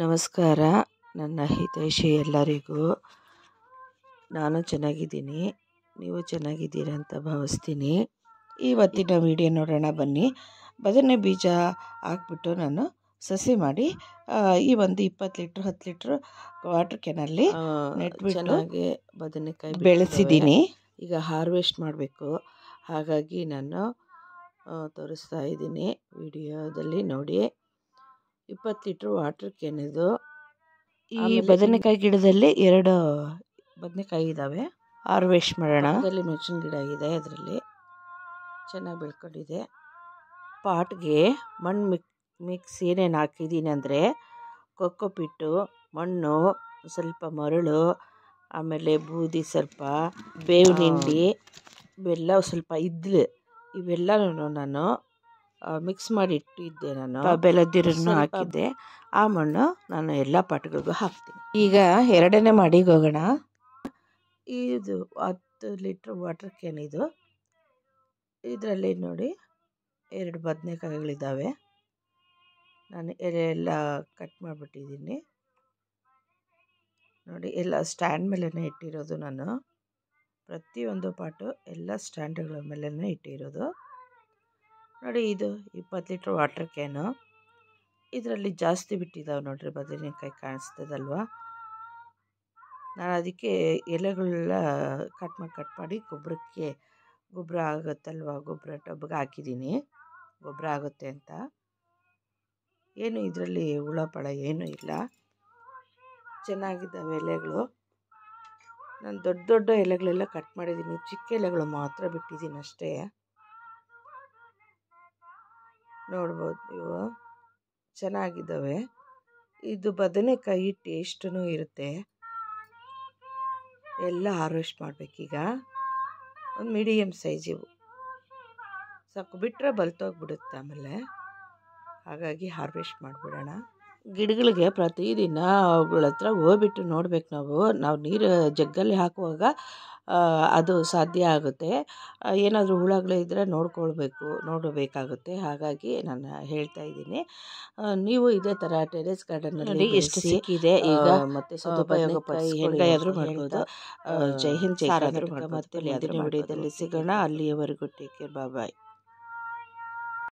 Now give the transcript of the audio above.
ನಮಸ್ಕಾರ ನನ್ನ ಹಿತೈಷಿ ಎಲ್ಲರಿಗೂ ನಾನು ಚೆನ್ನಾಗಿದ್ದೀನಿ ನೀವು ಚೆನ್ನಾಗಿದ್ದೀರ ಅಂತ ಭಾವಿಸ್ತೀನಿ ಇವತ್ತಿನ ವಿಡಿಯೋ ನೋಡೋಣ ಬನ್ನಿ ಬದನೆ ಬೀಜ ಹಾಕ್ಬಿಟ್ಟು ನಾನು ಸಸಿ ಮಾಡಿ ಈ ಒಂದು ಇಪ್ಪತ್ತು ಲೀಟ್ರ್ ಹತ್ತು ಲೀಟ್ರ್ ವಾಟರ್ ಕೆನಲ್ಲಿ ಚೆನ್ನಾಗಿ ಬದನೆಕಾಯಿ ಬೆಳೆಸಿದ್ದೀನಿ ಈಗ ಹಾರ್ವೆಸ್ಟ್ ಮಾಡಬೇಕು ಹಾಗಾಗಿ ನಾನು ತೋರಿಸ್ತಾ ಇದ್ದೀನಿ ವಿಡಿಯೋದಲ್ಲಿ ನೋಡಿ ಇಪ್ಪತ್ತು ಲೀಟ್ರ್ ವಾಟರ್ ಕ್ಯಾನ್ ಇದು ಈ ಬದನೆಕಾಯಿ ಗಿಡದಲ್ಲಿ ಎರಡು ಬದನೆಕಾಯಿ ಇದಾವೆ ಹಾರ್ವೆಸ್ಟ್ ಮಾಡೋಣ ಅದರಲ್ಲಿ ಮೆಣಸಿನ ಗಿಡ ಇದೆ ಅದರಲ್ಲಿ ಚೆನ್ನಾಗಿ ಬೆಳ್ಕೊಂಡಿದೆ ಪಾಟ್ಗೆ ಮಣ್ಣು ಮಿಕ್ ಮಿಕ್ಸ್ ಏನೇನು ಹಾಕಿದ್ದೀನಿ ಅಂದರೆ ಕೊಕ್ಕೊಪಿಟ್ಟು ಮಣ್ಣು ಸ್ವಲ್ಪ ಮರಳು ಆಮೇಲೆ ಬೂದಿ ಸ್ವಲ್ಪ ಬೇವಿನ ಇವೆಲ್ಲ ಸ್ವಲ್ಪ ಇದ್ಲು ಇವೆಲ್ಲನೂ ನಾನು ಮಿಕ್ಸ್ ಮಾಡಿ ಇಟ್ಟಿದ್ದೆ ನಾನು ಬೆಲ್ಲದಿರನ್ನು ಹಾಕಿದ್ದೆ ಆ ಮಣ್ಣು ನಾನು ಎಲ್ಲ ಪಾಟ್ಗಳಿಗೂ ಹಾಕ್ತೀನಿ ಈಗ ಎರಡನೇ ಮಾಡಿಗೆ ಹೋಗೋಣ ಇದು ಹತ್ತು ಲೀಟ್ರ್ ವಾಟರ್ ಕ್ಯಾನ್ ಇದು ಇದರಲ್ಲಿ ನೋಡಿ ಎರಡು ಬದನೆಕಾಯಿಗಳಿದ್ದಾವೆ ನಾನು ಎಲ್ಲ ಕಟ್ ಮಾಡಿಬಿಟ್ಟಿದ್ದೀನಿ ನೋಡಿ ಎಲ್ಲ ಸ್ಟ್ಯಾಂಡ್ ಮೇಲೇ ಇಟ್ಟಿರೋದು ನಾನು ಪ್ರತಿಯೊಂದು ಪಾಟು ಎಲ್ಲ ಸ್ಟ್ಯಾಂಡ್ಗಳ ಮೇಲೇ ಇಟ್ಟಿರೋದು ನೋಡಿ ಇದು ಇಪ್ಪತ್ತು ಲೀಟ್ರ್ ವಾಟರ್ ಕ್ಯಾನು ಇದರಲ್ಲಿ ಜಾಸ್ತಿ ಬಿಟ್ಟಿದ್ದಾವೆ ನೋಡಿರಿ ಬದನೆಕಾಯಿ ಕಾಣಿಸ್ತದಲ್ವ ನಾನು ಅದಕ್ಕೆ ಎಲೆಗಳೆಲ್ಲ ಕಟ್ ಮಾಡಿ ಕಟ್ ಮಾಡಿ ಗೊಬ್ಬರಕ್ಕೆ ಗೊಬ್ಬರ ಆಗುತ್ತಲ್ವ ಗೊಬ್ಬರ ಟಬ್ಗೆ ಹಾಕಿದ್ದೀನಿ ಗೊಬ್ಬರ ಆಗುತ್ತೆ ಅಂತ ಏನು ಇದರಲ್ಲಿ ಹುಳ ಪಳ ಏನೂ ಇಲ್ಲ ಚೆನ್ನಾಗಿದ್ದಾವೆ ಎಲೆಗಳು ನಾನು ದೊಡ್ಡ ದೊಡ್ಡ ಎಲೆಗಳೆಲ್ಲ ಕಟ್ ಮಾಡಿದ್ದೀನಿ ಚಿಕ್ಕ ಎಲೆಗಳು ಮಾತ್ರ ಬಿಟ್ಟಿದ್ದೀನಿ ಅಷ್ಟೇ ನೋಡ್ಬೋದು ನೀವು ಚೆನ್ನಾಗಿದ್ದಾವೆ ಇದು ಬದನೆಕಾಯಿ ಟೇಸ್ಟೂ ಇರುತ್ತೆ ಎಲ್ಲ ಹಾರ್ವೆಸ್ಟ್ ಮಾಡಬೇಕೀಗ ಒಂದು ಮೀಡಿಯಮ್ ಸೈಜ್ ಇವು ಸಾಕು ಬಿಟ್ಟರೆ ಬಲ್ತೋಗ್ಬಿಡುತ್ತೆ ಆಮೇಲೆ ಹಾಗಾಗಿ ಹಾರ್ವೆಸ್ಟ್ ಮಾಡಿಬಿಡೋಣ ಗಿಡಗಳಿಗೆ ಪ್ರತಿದಿನ ಅವುಗಳ ಹತ್ರ ಹೋಗ್ಬಿಟ್ಟು ನೋಡ್ಬೇಕು ನಾವು ನಾವು ನೀರು ಜಗ್ಗಲ್ಲಿ ಹಾಕುವಾಗ ಅದು ಸಾಧ್ಯ ಆಗುತ್ತೆ ಏನಾದರೂ ಹುಳಗಳಿದ್ದರೆ ನೋಡ್ಕೊಳ್ಬೇಕು ನೋಡಬೇಕಾಗುತ್ತೆ ಹಾಗಾಗಿ ನಾನು ಹೇಳ್ತಾ ಇದ್ದೀನಿ ನೀವು ಇದೇ ಥರ ಟೆರೇಸ್ ಗಾರ್ಡನ್ನಲ್ಲಿ ಎಷ್ಟು ಸಿಕ್ಕಿದೆ ಈಗ ಮತ್ತೆ ಸದುಪಯೋಗಪಡಿಸಿಕೊಳ್ಳಿ ಮಾಡ್ಬೋದು ಜೈ ಹಿಂದ್ ಜೈ ಕರ್ನಾಟಕ ಮತ್ತೆ ಮುಂದಿನ ವಿಡಿಯೋದಲ್ಲಿ ಸಿಗೋಣ ಅಲ್ಲಿಯವರೆಗೂ ಟೇಕ್ ಕೇರ್ ಬಾಯ್